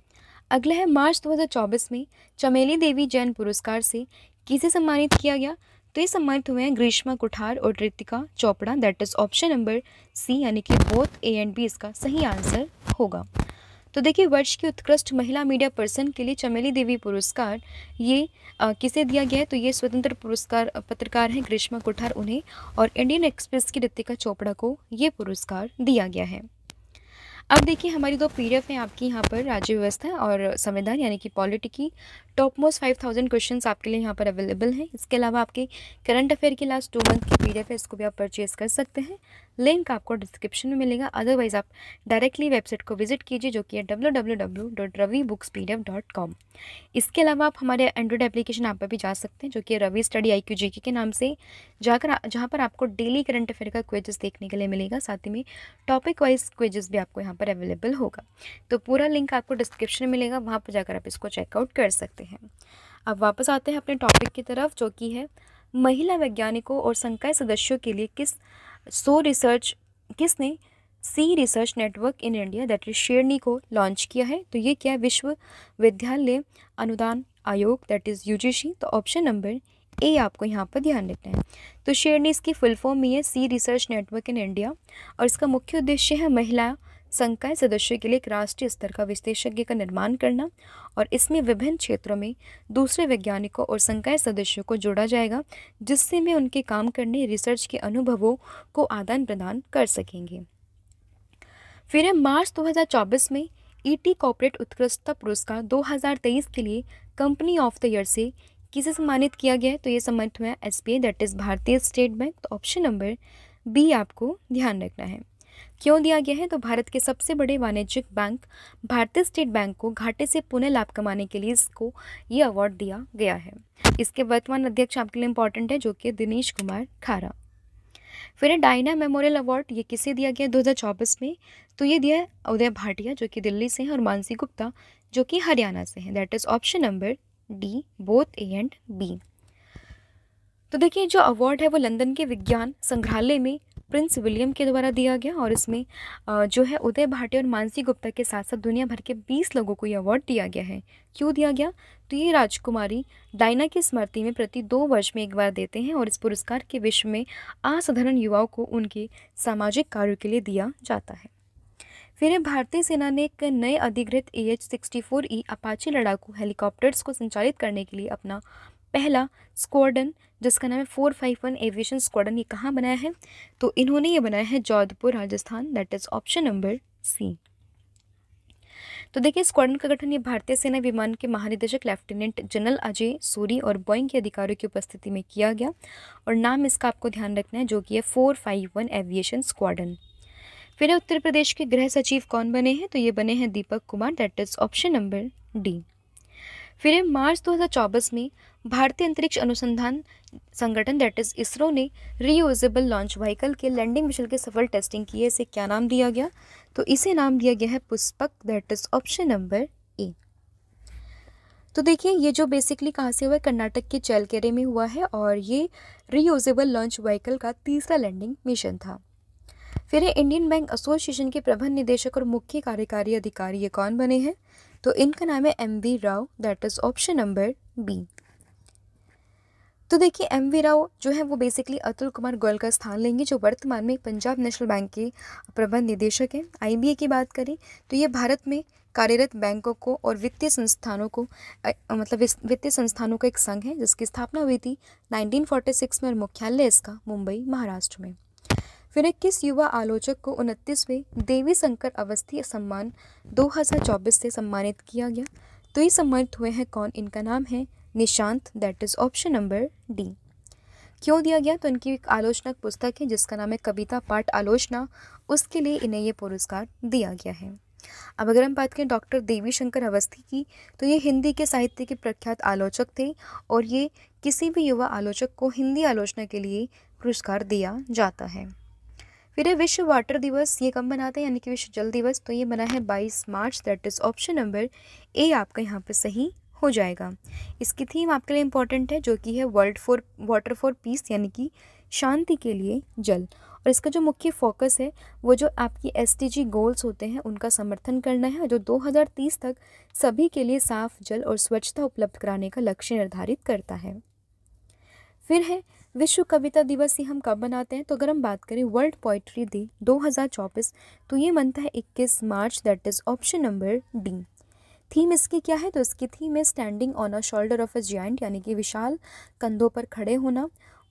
अगला है मार्च 2024 में चमेली देवी जैन पुरस्कार से किसे सम्मानित किया गया तो ये सम्मानित हुए हैं ग्रीष्मा कुठार और Ritika Chopra that is option number C यानी कि बोथ ए एंड बी इसका सही आंसर होगा तो देखिए वर्ष की उत्कृष्ट महिला मीडिया पर्सन के लिए चमेली देवी पुरस्कार ये आ, किसे दिया गया है तो ये स्वतंत्र पुरस्कार पत्रकार हैं ग्रीष्मा कुठार उन्हें और इंडियन एक्सप्रेस की ऋतिका चोपड़ा को ये पुरस्कार दिया गया है अब देखिए हमारी दो पी हैं आपकी यहाँ पर राज्य व्यवस्था और संविधान यानी कि पॉलिटी की top most five thousand question आपके लिए यहाँ पर अवेलेबल हैं इसके अलावा आपके करंट अफेयर की लास्ट टू मंथ की पी है इसको भी आप परचेज़ कर सकते हैं लिंक आपको डिस्क्रिप्शन में मिलेगा अदरवाइज़ आप डायरेक्टली वेबसाइट को विजिट कीजिए जो कि है W W W dot Ravi books P D F dot com इसके अलावा आप हमारे एंड्रॉइड एप्लीकेशन आप पर भी जा सकते हैं जो कि Ravi study I Q G के नाम से जाकर जहाँ पर आपको डेली करंट अफेयर का क्वेजेस देखने के लिए मिलेगा साथ ही में टॉपिक वाइज क्वेजेस भी आपको यहाँ पर अवेलेबल होगा तो पूरा लिंक आपको डिस्क्रिप्शन में मिलेगा वहाँ पर जाकर आप इसको चेकआउट कर सकते हैं अब वापस आते हैं अपने टॉपिक की तरफ जो कि है महिला वैज्ञानिकों और संकाय सदस्यों के लिए किस सो रिसर्च किसने C research network in India that is शेरनी को लॉन्च किया है तो ये क्या है विश्वविद्यालय अनुदान आयोग दैट इज़ यू तो ऑप्शन नंबर ए आपको यहाँ पर ध्यान रखना है तो शेरनी इसकी फुल फॉर्म में है C research network in India और इसका मुख्य उद्देश्य है महिला संकाय सदस्यों के लिए एक राष्ट्रीय स्तर का विशेषज्ञ का निर्माण करना और इसमें विभिन्न क्षेत्रों में दूसरे वैज्ञानिकों और संकाय सदस्यों को जोड़ा जाएगा जिससे वे उनके काम करने रिसर्च के अनुभवों को आदान प्रदान कर सकेंगे फिर मार्च 2024 में ईटी e कॉर्पोरेट उत्कृष्टता पुरस्कार 2023 के लिए कंपनी ऑफ द ईयर से किसे सम्मानित किया गया है तो ये सम्मानित हुआ है S B that is Bharatiya state bank तो ऑप्शन नंबर बी आपको ध्यान रखना है क्यों दिया गया है तो भारत के सबसे बड़े वाणिज्यिक बैंक भारतीय स्टेट बैंक को घाटे से पुनः लाभ कमाने के लिए इसको ये अवार्ड दिया गया है इसके वर्तमान अध्यक्ष आपके लिए इम्पोर्टेंट है जो कि दिनेश कुमार खारा फिर डायना मेमोरियल अवार्ड ये किसे दिया गया 2024 में तो ये दिया है उदय भाटिया जो कि दिल्ली से हैं और मानसी गुप्ता जो कि हरियाणा से हैं that is option number D both A and B तो देखिए जो अवार्ड है वो लंदन के विज्ञान संग्रहालय में प्रिंस विलियम के द्वारा दिया गया और इसमें जो है उदय भाटे और मानसी गुप्ता के साथ साथ दुनिया भर के बीस लोगों को ये अवार्ड दिया गया है क्यों दिया गया तो ये राजकुमारी डायना की स्मृति में प्रति दो वर्ष में एक बार देते हैं और इस पुरस्कार के विश्व में असाधारण युवाओं को उनके सामाजिक कार्यों के लिए दिया जाता है फिर भारतीय सेना ने एक नए अधिग्रहित A H sixty four E Apache लड़ाकू हेलीकॉप्टर्स को संचालित करने के लिए अपना पहला स्क्वाडन जिसका नाम है four five one aviation squadron ये कहाँ बनाया है तो इन्होंने ये बनाया है Jodhpur Rajasthan that is option number C तो देखिए स्क्वाडन का गठन ये भारतीय सेना विमान के महानिदेशक लेफ्टिनेंट जनरल अजय सूरी और बॉइंग के अधिकारियों की उपस्थिति में किया गया और नाम इसका आपको ध्यान रखना है जो कि है four five one aviation squadron फिर उत्तर प्रदेश के गृह सचिव कौन बने हैं तो ये बने हैं Deepak Kumar that is option number D फिर मार्च 2024 में भारतीय अंतरिक्ष अनुसंधान संगठन दैट इज इसरो ने रीयूजेबल लॉन्च व्हीकल के लैंडिंग मिशन के सफल टेस्टिंग की है इसे क्या नाम दिया गया तो इसे नाम दिया गया है Pushpak that is option number A तो देखिए ये जो बेसिकली कहाँ से हुआ है कर्नाटक के चैलकेरे में हुआ है और ये रीयूजेबल लॉन्च व्हीकल का तीसरा लैंडिंग मिशन था फिर इंडियन बैंक एसोसिएशन के प्रबंध निदेशक और मुख्य कार्यकारी अधिकारी ये कौन बने हैं तो इनका नाम है M V Rao that is option number B तो देखिए एम वी राव जो है वो बेसिकली अतुल कुमार गोयल का स्थान लेंगे जो वर्तमान में पंजाब नेशनल बैंक के प्रबंध निदेशक हैं आई की बात करें तो ये भारत में कार्यरत बैंकों को और वित्तीय संस्थानों को मतलब वित्तीय संस्थानों का एक संघ है जिसकी स्थापना हुई थी 1946 में और मुख्यालय इसका मुंबई महाराष्ट्र में फिर इक्कीस युवा आलोचक को उनतीसवें देवी शंकर अवस्थी सम्मान 2024 से सम्मानित किया गया तो ये सम्मानित हुए हैं कौन इनका नाम है Nishant that is option number D क्यों दिया गया तो इनकी एक आलोचना पुस्तक है जिसका नाम है कविता पाठ आलोचना उसके लिए इन्हें ये पुरस्कार दिया गया है अब अगर हम बात करें डॉक्टर देवी शंकर अवस्थी की तो ये हिंदी के साहित्य के प्रख्यात आलोचक थे और ये किसी भी युवा आलोचक को हिंदी आलोचना के लिए पुरस्कार दिया जाता है फिर है विश्व वाटर दिवस ये कब मनाते हैं यानी कि विश्व जल दिवस तो ये मना है 22 मार्च that is option number A आपका यहाँ पर सही हो जाएगा इसकी थीम आपके लिए इम्पॉर्टेंट है जो कि है world for water for peace यानी कि शांति के लिए जल और इसका जो मुख्य फोकस है वो जो आपकी एस गोल्स होते हैं उनका समर्थन करना है जो 2030 तक सभी के लिए साफ जल और स्वच्छता उपलब्ध कराने का लक्ष्य निर्धारित करता है फिर है विश्व कविता दिवस ही हम कब मनाते हैं तो अगर हम बात करें वर्ल्ड पोइट्री डे 2024 तो ये मनता है 21 मार्च that is option number D theme इसकी क्या है तो इसकी थीम है standing on a shoulder of a giant यानी कि विशाल कंधों पर खड़े होना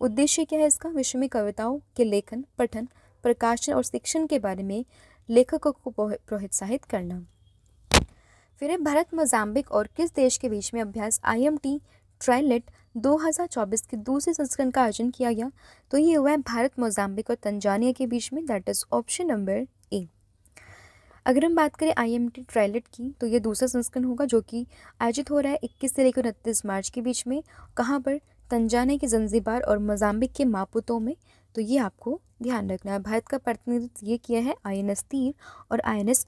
उद्देश्य क्या है इसका विश्व में कविताओं के लेखन पठन प्रकाशन और शिक्षण के बारे में लेखकों को प्रोत्साहित करना फिर है भारत मोजाम्बिक और किस देश के बीच में अभ्यास आई एम टी ट्राइलेट 2024 के दूसरे संस्करण का आयोजन किया गया तो ये हुआ है भारत मोजाम्बिक और तंजानिया के बीच में दैट इज ऑप्शन नंबर अगर हम बात करें आई एम टी ट्रायलेट की तो ये दूसरा संस्करण होगा जो कि आयोजित हो रहा है इक्कीस से लेकर उनतीस मार्च के बीच में कहाँ पर तंजाने के जंजीबार और मोजाम्बिक के मापुतों में तो ये आपको ध्यान रखना है भारत का प्रतिनिधित्व ये किया है आई एन एस तीर और आई एन एस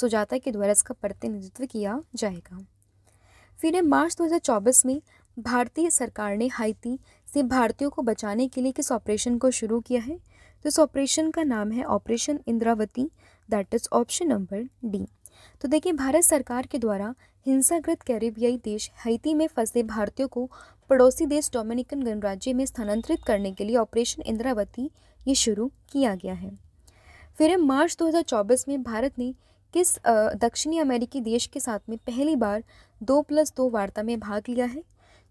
सुजाता के द्वारा इसका प्रतिनिधित्व किया जाएगा फिर मार्च 2024 में भारतीय सरकार ने हाइती से भारतीयों को बचाने के लिए किस ऑपरेशन को शुरू किया है तो इस ऑपरेशन का नाम है operation Indravati that is option number D तो देखिए भारत सरकार के द्वारा हिंसाग्रस्त कैरिबियाई देश हैती में फंसे भारतीयों को पड़ोसी देश डोमिनिकन गणराज्य में स्थानांतरित करने के लिए ऑपरेशन इंद्रावती ये शुरू किया गया है फिर मार्च 2024 में भारत ने किस दक्षिणी अमेरिकी देश के साथ में पहली बार दो प्लस दो वार्ता में भाग लिया है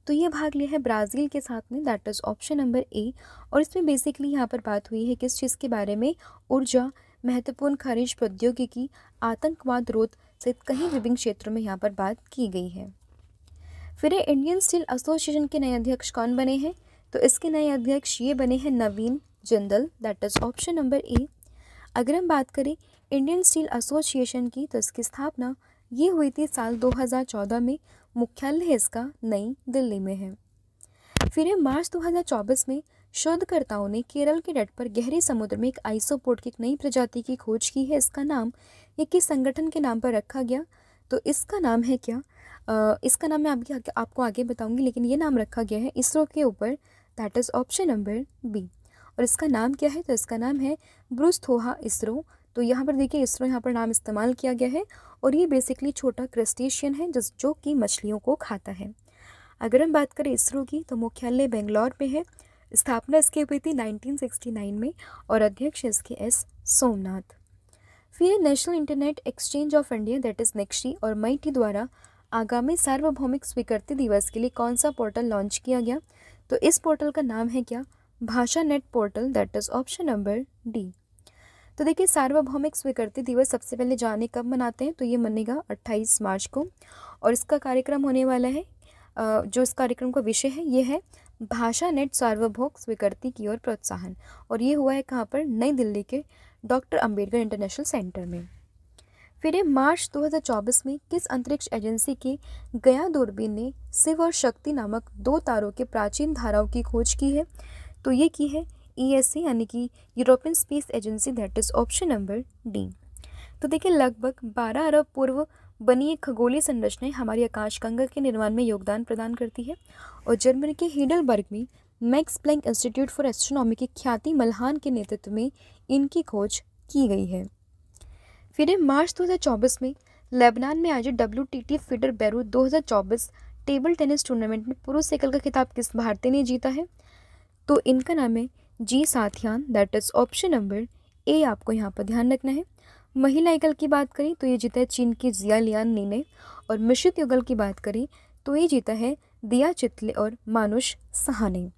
तो ये भाग लिया है ब्राज़ील के साथ में that is option number A और इसमें बेसिकली यहाँ पर बात हुई है किस चीज़ के बारे में ऊर्जा महत्वपूर्ण खनिज प्रौद्योगिकी आतंकवाद रोध सहित कई विभिन्न क्षेत्रों में यहाँ पर बात की गई है फिर इंडियन स्टील एसोसिएशन के नए अध्यक्ष कौन बने हैं तो इसके नए अध्यक्ष ये बने हैं Naveen Jindal that is option number A अगर हम बात करें इंडियन स्टील एसोसिएशन की तो इसकी स्थापना ये हुई थी साल 2014 में मुख्यालय इसका नई दिल्ली में है फिर मार्च 2024 में शोधकर्ताओं ने केरल के तट पर गहरे समुद्र में एक आइसोपोर्ट की एक नई प्रजाति की खोज की है इसका नाम ये किस संगठन के नाम पर रखा गया तो इसका नाम है क्या आ, इसका नाम मैं आपके आपको आगे बताऊंगी लेकिन ये नाम रखा गया है इसरो के ऊपर that is option number B और इसका नाम क्या है तो इसका नाम है ब्रूस थोहा इसरो तो यहाँ पर देखिए इसरो यहाँ पर नाम इस्तेमाल किया गया है और ये बेसिकली छोटा क्रस्टेशियन है जिस जो कि मछलियों को खाता है अगर हम बात करें इसरो की तो मुख्यालय बेंगलोर में है स्थापना इसकी हुई थी 1969 में और अध्यक्ष इसके एस सोमनाथ फिर National Internet Exchange of India that is NIXI और मैठी द्वारा आगामी सार्वभौमिक स्वीकृति दिवस के लिए कौन सा पोर्टल लॉन्च किया गया तो इस पोर्टल का नाम है क्या Bhasha net portal that is option number D तो देखिए सार्वभौमिक स्वीकृति दिवस सबसे पहले जाने कब मनाते हैं तो ये मनेगा 28 मार्च को और इसका कार्यक्रम होने वाला है जो इस कार्यक्रम का विषय है ये है भाषा नेट सार्वभौम स्वीकृति की ओर प्रोत्साहन और ये हुआ है कहाँ पर नई दिल्ली के डॉक्टर अंबेडकर इंटरनेशनल सेंटर में फिर मार्च 2024 में किस अंतरिक्ष एजेंसी के गया दूरबीन ने शिव और शक्ति नामक दो तारों के प्राचीन धाराओं की खोज की है तो ये की है ई एस सी यानी कि European Space Agency that is option number D तो देखिए लगभग 12 अरब पूर्व बनी एक खगोलीय संरचना हमारी आकाशगंगा के निर्माण में योगदान प्रदान करती है और जर्मनी के हीडलबर्ग में Max Planck Institute for Astronomy की ख्याति मल्हान के नेतृत्व में इनकी खोज की गई है फिर मार्च 2024 में लेबनान में आयोजित W T T feeder Beirut table tennis tournament में पुरुष एकल का खिताब किस भारतीय ने जीता है तो इनका नाम है G Sathiyan that is option number A आपको यहाँ पर ध्यान रखना है महिला युगल की बात करें तो ये जीता है चीन की जिया लियान नी ने और मिश्रित युगल की बात करें तो ये जीता है दिया चितले और मानुष सहा ने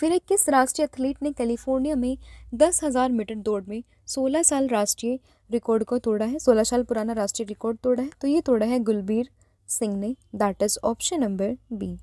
फिर एक किस राष्ट्रीय एथलीट ने कैलिफोर्निया में दस हज़ार मीटर दौड़ में सोलह साल राष्ट्रीय रिकॉर्ड को तोड़ा है सोलह साल पुराना राष्ट्रीय रिकॉर्ड तोड़ा है तो ये तोड़ा है गुलबीर सिंह ने that is option number B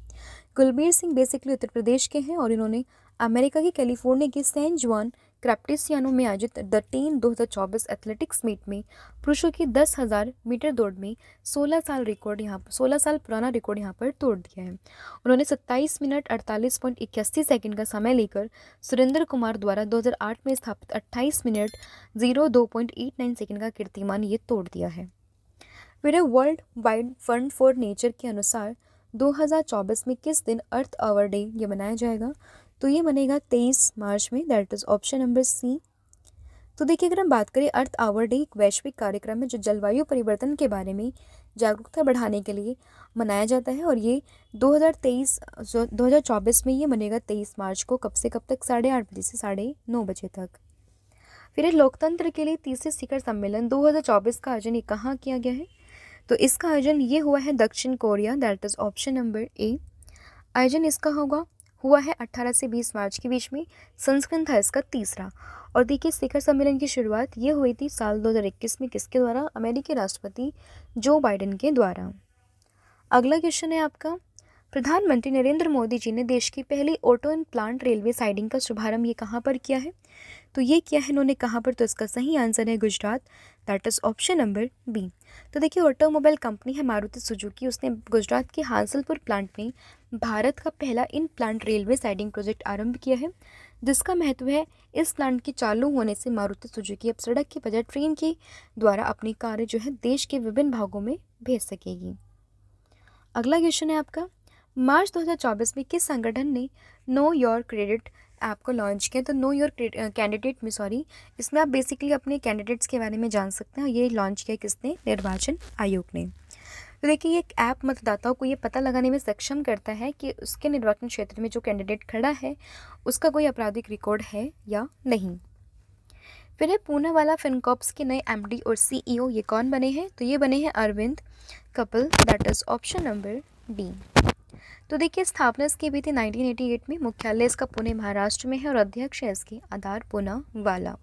Gulbir Singh basically Uttar Pradesh के हैं और इन्होंने अमेरिका के कैलिफोर्निया के सैन जुआन क्रैप्टिसियानो में आयोजित द टीन 2024 एथलेटिक्स मीट में पुरुषों की 10,000 मीटर दौड़ में 16 साल रिकॉर्ड यहाँ सोलह साल पुराना रिकॉर्ड यहाँ पर तोड़ दिया है उन्होंने 27 मिनट 48.81 पॉइंट सेकेंड का समय लेकर सुरेंद्र कुमार द्वारा 2008 में स्थापित 28 मिनट 02.89 सेकंड का कीर्तिमान ये तोड़ दिया है फिर World Wide Fund for Nature के अनुसार 2024 में किस दिन अर्थ आवर डे ये मनाया जाएगा तो ये बनेगा तेईस मार्च में that is option number C तो देखिए अगर हम बात करें अर्थ आवर डे एक वैश्विक कार्यक्रम है जो जलवायु परिवर्तन के बारे में जागरूकता बढ़ाने के लिए मनाया जाता है और ये 2023 2024 में ये मनेगा 23 मार्च को कब से कब तक साढ़े आठ बजे से साढ़े नौ बजे तक फिर लोकतंत्र के लिए तीसरे शिखर सम्मेलन 2024 का आयोजन ये कहाँ किया गया है तो इसका आयोजन ये हुआ है दक्षिण Korea that is option number A आयोजन इसका होगा हुआ है 18 से 20 मार्च के बीच में संस्करण था इसका तीसरा और देखिए शिखर सम्मेलन की शुरुआत ये हुई थी साल 2021 में किसके द्वारा अमेरिकी राष्ट्रपति जो बाइडेन के द्वारा अगला क्वेश्चन है आपका प्रधानमंत्री नरेंद्र मोदी जी ने देश की पहली auto in plant railway siding का शुभारंभ ये कहाँ पर किया है तो ये किया है इन्होंने कहाँ पर तो इसका सही आंसर है Gujarat that is option number B तो देखिए ऑटोमोबाइल कंपनी है मारुति सुजुकी उसने गुजरात के हांसलपुर प्लांट में भारत का पहला in plant railway siding project आरंभ किया है जिसका महत्व है इस प्लांट के चालू होने से मारुति सुजुकी अब सड़क के बजाय ट्रेन के द्वारा अपनी कारें जो है देश के विभिन्न भागों में भेज सकेगी अगला क्वेश्चन है आपका मार्च 2024 में किस संगठन ने नो योर क्रेडिट ऐप को लॉन्च किया तो नो योर कैंडिडेट में सॉरी इसमें आप बेसिकली अपने कैंडिडेट्स के बारे में जान सकते हैं ये लॉन्च किया किसने निर्वाचन आयोग ने तो देखिए ये एक ऐप मतदाताओं को ये पता लगाने में सक्षम करता है कि उसके निर्वाचन क्षेत्र में जो कैंडिडेट खड़ा है उसका कोई आपराधिक रिकॉर्ड है या नहीं फिर है पूना वाला फिनकॉप्स के नए एमडी और सीईओ e ये कौन बने हैं तो ये बने हैं Arvind Kapal that is option number D तो देखिए स्थापना इसकी भी थी 1988 में मुख्यालय इसका पुणे महाराष्ट्र में है और अध्यक्ष है इसके आधार पुना वाला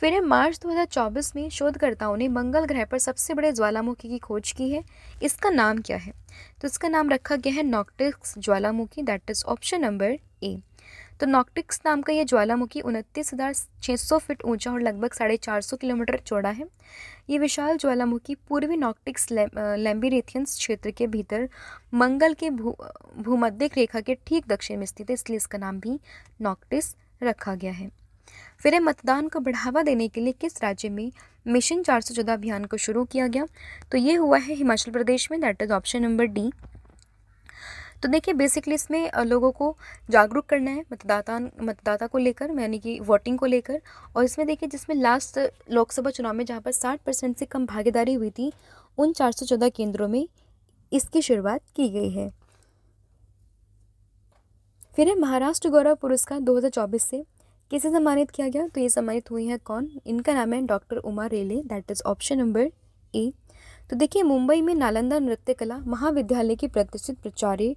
फिर मार्च 2024 में शोधकर्ताओं ने मंगल ग्रह पर सबसे बड़े ज्वालामुखी की खोज की है इसका नाम क्या है तो इसका नाम रखा गया है नॉक्टिक्स ज्वालामुखी that is option number A तो नॉक्टिक्स नाम का यह ज्वालामुखी उनतीस हज़ार छः सौ फीट ऊंचा और लगभग साढ़े चार सौ किलोमीटर चौड़ा है ये विशाल ज्वालामुखी पूर्वी नॉक्टिक्स लैम्बीरेथियंस क्षेत्र के भीतर मंगल के भू भूमध्यक रेखा के ठीक दक्षिण में स्थित है इसलिए इसका नाम भी नॉक्टिस रखा गया है फिर मतदान को बढ़ावा देने के लिए किस राज्य में मिशन चार अभियान को शुरू किया गया तो ये हुआ है हिमाचल प्रदेश में that is option number D तो देखिए बेसिकली इसमें लोगों को जागरूक करना है मतदाता मतदाता को लेकर यानी कि वोटिंग को लेकर और इसमें देखिए जिसमें लास्ट लोकसभा चुनाव में जहाँ पर साठ परसेंट से कम भागीदारी हुई थी उन चार सौ चौदह केंद्रों में इसकी शुरुआत की गई है फिर है महाराष्ट्र गौरव पुरस्कार 2024 से किसे सम्मानित किया गया तो ये सम्मानित हुई है कौन इनका नाम है doctor Uma Rele that is option number A तो देखिए मुंबई में नालंदा नृत्य कला महाविद्यालय की प्रतिष्ठित प्राचार्य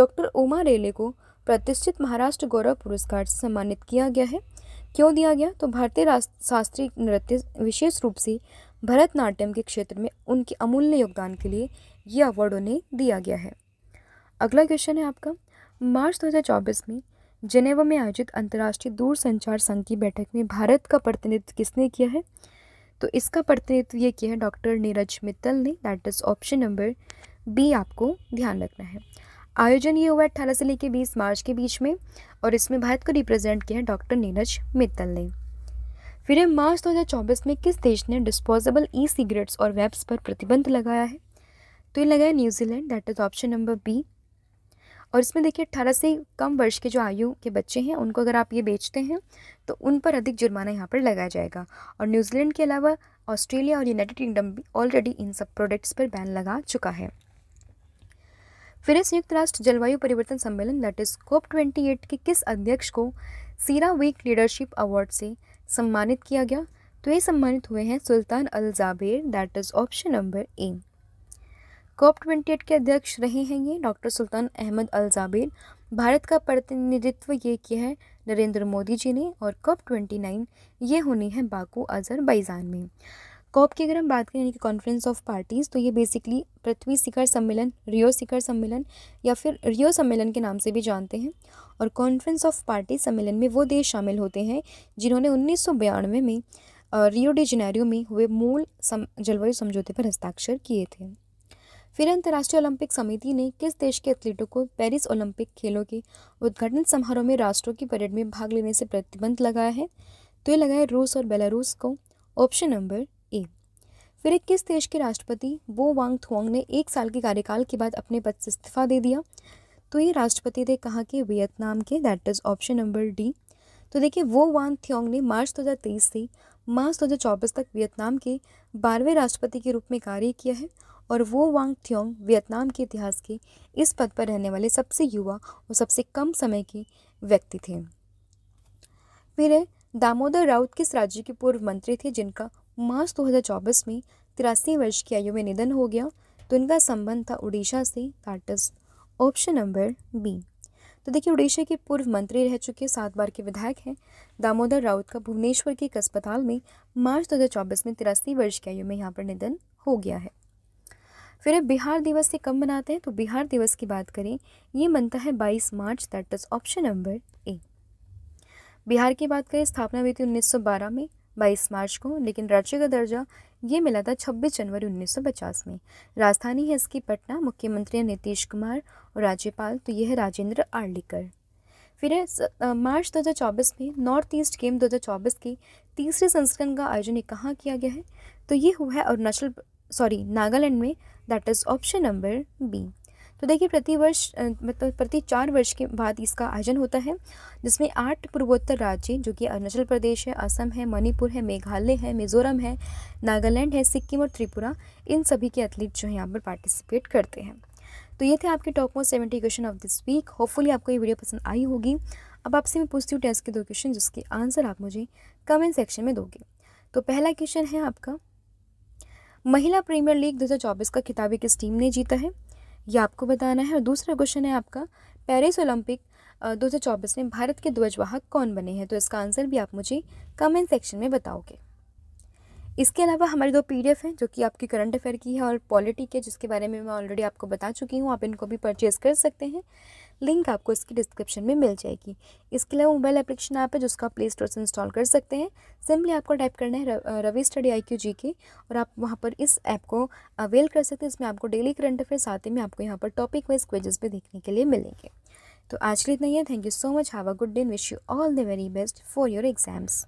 डॉक्टर उमा रेले को प्रतिष्ठित महाराष्ट्र गौरव पुरस्कार से सम्मानित किया गया है क्यों दिया गया तो भारतीय शास्त्रीय नृत्य विशेष रूप से भरतनाट्यम के क्षेत्र में उनके अमूल्य योगदान के लिए ये अवार्ड उन्हें दिया गया है अगला क्वेश्चन है आपका मार्च 2024 में जेनेवा में आयोजित अंतर्राष्ट्रीय दूरसंचार संघ की बैठक में भारत का प्रतिनिधित्व किसने किया है तो इसका प्रतिनिधित्व ये किया है डॉक्टर नीरज मित्तल ने that is option number B आपको ध्यान रखना है आयोजन ये हुआ है अट्ठारह से लेकर बीस मार्च के बीच में और इसमें भारत को रिप्रेजेंट किया है डॉक्टर नीरज मित्तल ने फिर दो मार्च 2024 में किस देश ने डिस्पोजेबल ई सिगरेट्स और वेब्स पर प्रतिबंध लगाया है तो ये लगाया New Zealand that is option number B और इसमें देखिए अट्ठारह से कम वर्ष के जो आयु के बच्चे हैं उनको अगर आप ये बेचते हैं तो उन पर अधिक जुर्माना यहाँ पर लगाया जाएगा और न्यूजीलैंड के अलावा ऑस्ट्रेलिया और यूनाइटेड किंगडम भी ऑलरेडी इन सब प्रोडक्ट्स पर बैन लगा चुका है फिर संयुक्त राष्ट्र जलवायु परिवर्तन सम्मेलन that is COP twenty eight के किस अध्यक्ष को सीरा वीक लीडरशिप अवार्ड से सम्मानित किया गया तो ये सम्मानित हुए हैं Sultan Al Jaber that is option number A COP twenty के अध्यक्ष रहे हैं ये doctor Sultan Ahmed Al Jaber Bharat का प्रतिनिधित्व ये किया है नरेंद्र मोदी जी ने और कॉप ट्वेंटी नाइन ये होनी है बाकू अजरबैजान में कॉप की अगर हम बात करें यानी कि कॉन्फ्रेंस ऑफ पार्टीज़ तो ये बेसिकली पृथ्वी शिखर सम्मेलन रियो शिखर सम्मेलन या फिर रियो सम्मेलन के नाम से भी जानते हैं और कॉन्फ्रेंस ऑफ पार्टी सम्मेलन में वो देश शामिल होते हैं जिन्होंने उन्नीस में रियो डी जनेरियो में हुए मूल सम, जलवायु समझौते पर हस्ताक्षर किए थे फिर अंतर्राष्ट्रीय ओलंपिक समिति ने किस देश के एथलीटों को पेरिस ओलंपिक खेलों के उद्घाटन समारोह में राष्ट्रों की परेड में भाग लेने से प्रतिबंध लगाया है तो ये लगाया रूस और बेलारूस को ऑप्शन नंबर ए फिर एक किस देश के राष्ट्रपति वो वांग थोंग ने एक साल के कार्यकाल के बाद अपने पद से इस्तीफा दे दिया तो ये राष्ट्रपति ने कहा कि वियतनाम के that is option number D तो देखिए वो वांग थ्योंग ने मार्च 2023 से मार्च 2024 तक वियतनाम के बारहवें राष्ट्रपति के रूप में कार्य किया है और वो वांग थियोंग वियतनाम के इतिहास के इस पद पर रहने वाले सबसे युवा और सबसे कम समय के व्यक्ति थे फिर दामोदर राउत किस राज्य के पूर्व मंत्री थे जिनका मार्च 2024 में तिरासी वर्ष की आयु में निधन हो गया तो इनका संबंध था उड़ीसा से ताटस ऑप्शन नंबर बी तो देखिए उड़ीसा के पूर्व मंत्री रह चुके सात बार के विधायक हैं दामोदर राउत का भुवनेश्वर के एक अस्पताल में मार्च 2024 में तिरासी वर्ष की आयु में यहाँ पर निधन हो गया है फिर अब बिहार दिवस से कब मनाते हैं तो बिहार दिवस की बात करें ये मनता है 22 मार्च that is option number A Bihar की बात करें स्थापना हुई थी 1912 में 22 मार्च को लेकिन राज्य का दर्जा ये मिला था 26 जनवरी 1950 में राजधानी है इसकी पटना मुख्यमंत्री है नीतीश कुमार और राज्यपाल तो यह है राजेंद्र आर्लिकर फिर है मार्च 2024 में नॉर्थ ईस्ट गेम 2024 की तीसरे संस्करण का आयोजन कहाँ किया गया है तो ये हुआ है अरुणाचल सॉरी नागालैंड में that is option number B तो देखिए प्रति वर्ष मतलब प्रति चार वर्ष के बाद इसका आयोजन होता है जिसमें आठ पूर्वोत्तर राज्य जो कि अरुणाचल प्रदेश है असम है मणिपुर है मेघालय है मिजोरम है नागालैंड है सिक्किम और त्रिपुरा इन सभी के एथलीट जो हैं यहाँ पर पार्टिसिपेट करते हैं तो ये थे आपके top most seventy question of this week hopefully आपको ये वीडियो पसंद आई होगी अब आपसे मैं पूछती हूँ टेस्ट के दो क्वेश्चन जिसके आंसर आप मुझे कमेंट सेक्शन में दोगे तो पहला क्वेश्चन है आपका महिला प्रीमियर लीग 2024 का खिताबी किस टीम ने जीता है ये आपको बताना है और दूसरा क्वेश्चन है आपका पेरिस ओलंपिक 2024 में भारत के ध्वजवाहक कौन बने हैं तो इसका आंसर भी आप मुझे कमेंट सेक्शन में बताओगे इसके अलावा हमारे दो पी हैं जो कि आपकी करंट अफेयर की है और पॉलिटी के जिसके बारे में मैं ऑलरेडी आपको बता चुकी हूँ आप इनको भी परचेज़ कर सकते हैं लिंक आपको इसकी डिस्क्रिप्शन में मिल जाएगी इसके अलावा मोबाइल एप्लीकेशन ऐप है जिसको आप प्ले स्टोर से इंस्टॉल कर सकते हैं सिंपली आपको टाइप करना है Ravi study I Q G के और आप वहाँ पर इस ऐप को अवेल कर सकते हैं इसमें आपको डेली करंट अफेयर साथ ही में आपको यहाँ पर टॉपिक वाइज क्वेजेस भी देखने के लिए मिलेंगे तो आज के लिए इतना ही है thank you so much have a good day wish you all the very best for your exams